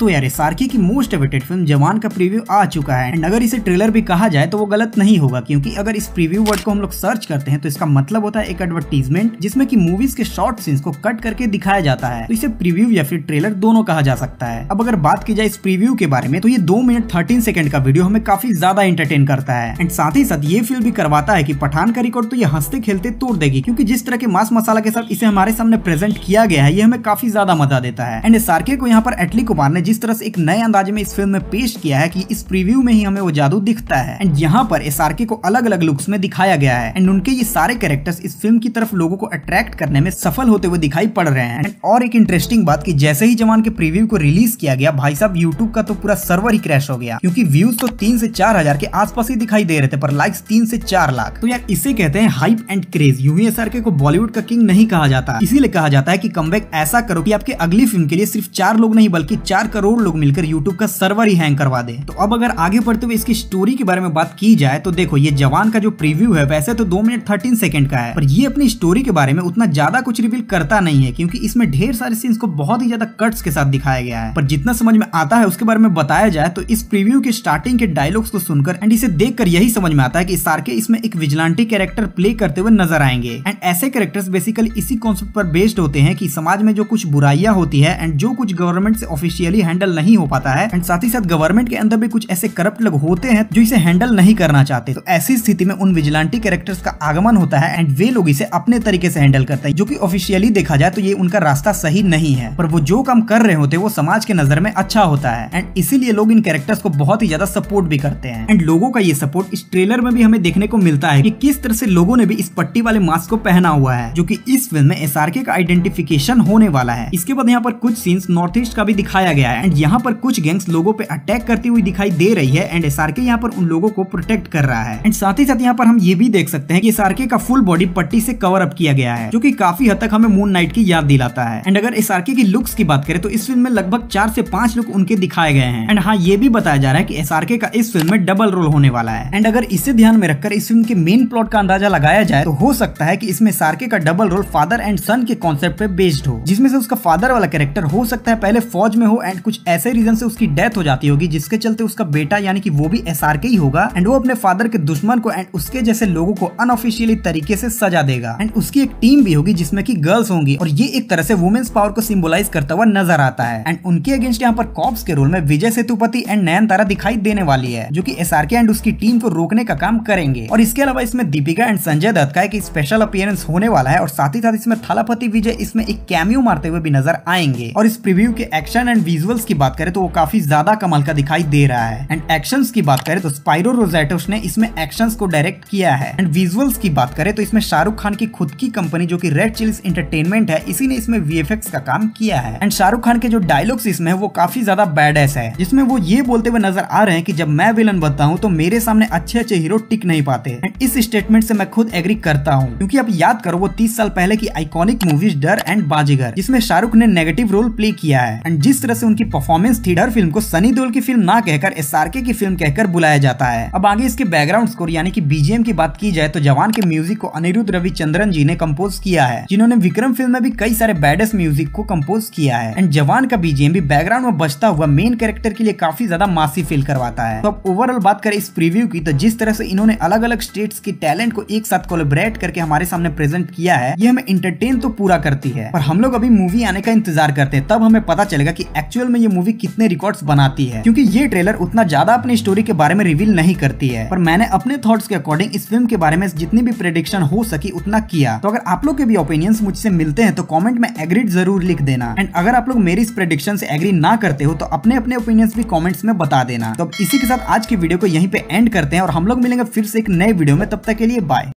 तो यार एस की मोस्ट अवेटेड फिल्म जवान का प्रीव्यू आ चुका है एंड अगर इसे ट्रेलर भी कहा जाए तो वो गलत नहीं होगा क्योंकि अगर इस प्रीव्यू वर्ड को हम लोग सर्च करते हैं तो इसका मतलब होता है एक एडवर्टीजमेंट जिसमें कि मूवीज के शॉर्ट सीन्स को कट करके दिखाया जाता है तो इसे प्रीव्यू या फिर ट्रेलर दोनों कहा जा सकता है अब अगर बात की जाए इस प्रीव्यू के बारे में तो ये दो मिनट थर्टीन सेकंड का वीडियो हमें काफी ज्यादा एंटरटेन करता है एंड साथ ही साथ ये फिल्म भी करवाता है की पठान का रिकॉर्ड तो ये हंसते खेलते तोड़ देगी क्यूँकी जिस तरह के मास मसाला के साथ इसे हमारे सामने प्रेजेंट किया गया है ये हमें काफी ज्यादा मजा देता है एंड एस को यहाँ पर एटली कुमार ने जिस तरह से एक नए अंदाजे में इस फिल्म में पेश किया है कि इस प्रीव्यू में ही हमें वो जादू दिखता है एंड यहाँ पर एस को अलग अलग लुक्स में दिखाया गया है एंड उनके ये सारे कैरेक्टर्स इस फिल्म की तरफ लोगों को अट्रैक्ट करने में सफल होते हुए दिखाई पड़ रहे हैं और एक इंटरेस्टिंग बात की जैसे ही जवान के प्रीव्यू को रिलीज किया गया भाई साहब यूट्यूब का तो पूरा सर्वर ही क्रैश हो गया क्यूँकी व्यूज तो तीन से चार हजार के आसपास ही दिखाई दे रहे थे पर लाइक्स तीन से चार लाख तो यार इसे कहते हैं हाइप एंड क्रेज यू ही एस को बॉलीवुड का किंग नहीं कहा जाता इसीलिए कहा जाता है की कम ऐसा करो की आपके अगली फिल्म के लिए सिर्फ चार लोग नहीं बल्कि चार करोड़ लोग मिलकर यूट्यूब का सर्वर ही हैंग करवा दे तो अब अगर आगे बढ़ते हुए इसकी स्टोरी के बारे में बात की जाए तो देखो ये जवान का जो प्रीव्यू है वैसे तो दो मिनट थर्टीन सेकंड का है पर ये अपनी स्टोरी के बारे में उतना ज्यादा कुछ रिवील करता नहीं है क्योंकि इसमें ढेर सारे सीन्स को बहुत ही ज्यादा कट्स के साथ दिखाया गया है पर जितना समझ में आता है उसके बारे में बताया जाए तो इस प्रीव्यू के स्टार्टिंग के डायलॉग्स को सुनकर एंड इसे देख यही समझ में आता है की सार्के इसमें एक विजिलांटी कैरेक्टर प्ले करते हुए नजर आएंगे एंड ऐसे कैरेक्टर्स बेसिकली इसी कॉन्सेप्ट पर बेस्ड होते हैं कि समाज में जो कुछ बुराइयां होती है एंड जो कुछ गवर्नमेंट से ऑफिशियली हैंडल नहीं हो पाता है एंड साथ ही साथ गवर्नमेंट के अंदर भी कुछ ऐसे करप्ट लोग होते हैं जो इसे हैंडल नहीं करना चाहते तो ऐसी स्थिति में उन विजिलांटी कैरेक्टर्स का आगमन होता है एंड वे लोग इसे अपने तरीके से हैंडल करते हैं जो की ऑफिशियली देखा जाए तो ये उनका रास्ता सही नहीं है पर वो जो काम कर रहे होते वो समाज के नजर में अच्छा होता है एंड इसीलिए लोग इन कैरेक्टर्स को बहुत ही ज्यादा सपोर्ट भी करते हैं एंड लोगों का ये सपोर्ट इस ट्रेलर में भी हमें देखने को मिलता है कि किस तरह से लोगों ने भी इस पट्टी वाले मास्क को पहना हुआ है जो कि इस फिल्म में एसआरके का आइडेंटिफिकेशन होने वाला है इसके बाद यहाँ पर कुछ सीन्स नॉर्थ ईस्ट का भी दिखाया गया है एंड यहाँ पर कुछ गैंग्स लोगों पे अटैक करती हुई दिखाई दे रही है एंड एस यहाँ पर उन लोगों को प्रोटेक्ट कर रहा है एंड साथ ही साथ यहाँ पर हम ये भी देख सकते हैं कि एस का फुल बॉडी पट्टी से कवर अप किया गया है जो की काफी हद तक हमें मून नाइट की याद दिलाता है एंड अगर एस आर के की लुक्स की बात करें तो इस फिल्म में लगभग चार से पांच लुक उनके दिखाए गए हैं एंड हाँ ये भी बताया जा रहा है की एस के का इस फिल्म में डबल रोल होने वाला है एंड अगर इसे ध्यान में रखकर इस फिल्म के मेन प्लॉट का अंदाजा लगाया जाए तो हो सकता है की इसमें सारके का double role father and son के कॉन्सेप्ट पे बेस्ड हो जिसमें से उसका फादर वाला कैरेक्टर हो सकता है पहले फौज में हो एंड कुछ ऐसे रीजन से उसकी डेथ हो जाती होगी जिसके चलते उसका बेटा यानी कि वो भी एस ही होगा एंड वो अपने फादर के दुश्मन को एंड उसके जैसे लोगों को अनऑफिशियली तरीके से सजा देगा एंड उसकी एक टीम भी होगी जिसमें की गर्ल्स होंगी और ये एक तरह से वुमेन्स पावर को सिम्बोलाइज करता हुआ नजर आता है एंड उनके अगेंस्ट यहाँ पर कॉप्स के रोल में विजय सेतुपति एंड नयन तारा दिखाई देने वाली है जो की एस एंड उसकी टीम को रोकने का काम करेंगे और इसके अलावा इसमें दीपिका एंड संजय दत्त का एक स्पेशल अपियरेंस होने वाला है और साथ ही साथ इसमें थलापति विजय इसमें एक कैमियो मारते हुए भी नजर आएंगे और इस प्रीव्यू के एक्शन एंड विजुअल विजुअल्स की बात करें तो वो काफी ज्यादा कमाल का दिखाई दे रहा है एंड एक्शन की बात करें तो स्पाइरो रोजेटोस ने इसमें एक्शन को डायरेक्ट किया है एंड विजुअल्स की बात करें तो इसमें शाहरुख खान की खुद की कंपनी जो की रेड चिल्स इंटरटेनमेंट है इसी ने इसमें वी का काम किया है एंड शाहरुख खान के जो डायलॉग्स इसमें वो काफी ज्यादा बैड है जिसमें वो ये बोलते हुए नजर आ रहे हैं की जब मैं विलन बनता हूँ तो मेरे सामने अच्छे अच्छे हीरो टिक नहीं पाते एंड इस स्टेटमेंट से मैं खुद एग्री करता हूँ क्योंकि अब याद करो वो तीस साल पहले की iconic movies Darr and Baazigar जिसमें शाहरुख ने नेगेटिव रोल प्ले किया है एंड जिस तरह से उनकी की परफॉर्मेंस थी फिल्म को सनी दोल की फिल्म ना कहकर एस की फिल्म कहकर बुलाया जाता है अब आगे इसके बैकग्राउंड स्कोर यानी कि बीजेम की बात की जाए तो जवान के म्यूजिक को अनिरुद्ध रविचंद्रन जी ने कम्पोज किया है जिन्होंने विक्रम फिल्म में भी कई सारे बैडेस्ट म्यूजिक को कम्पोज किया है एंड जवान का बीजेम भी बैकग्राउंड में बचता हुआ मेन कैरेक्टर के लिए काफी ज्यादा मासी फील करवाता है तो अब ओवरऑल बात करें इस प्रीव्यू की तो जिस तरह से इन्होंने अलग अलग स्टेट के टैलेंट को एक साथ कोलेबरेट करके हमारे सामने प्रेजेंट किया है ये हमें इंटरटेन तो पूरा करती है पर हम लोग अभी मूवी आने का इंतजार करते हैं तब हमें पता चलेगा कि एक्चुअल में ये मूवी कितने रिकॉर्ड बनाती है क्योंकि ये ट्रेलर उतना ज्यादा अपनी स्टोरी के बारे में रिवील नहीं करती है पर मैंने अपने थॉट्स के अकॉर्डिंग इस फिल्म के बारे में जितनी भी प्रेडिक्शन हो सकी उतना किया तो अगर आप लोग के भी ओपिनियंस मुझसे मिलते हैं तो कॉमेंट में एग्रीड जरूर लिख देना एंड अगर आप लोग मेरी इस प्रेडिक्शन से एग्री ना करते हो तो अपने अपने ओपिनियंस भी कॉमेंट्स में बता देना तो इसी के साथ आज की वीडियो को यहीं पे एंड करते हैं और हम लोग मिलेंगे फिर से एक नए वीडियो में तब तक के लिए बाय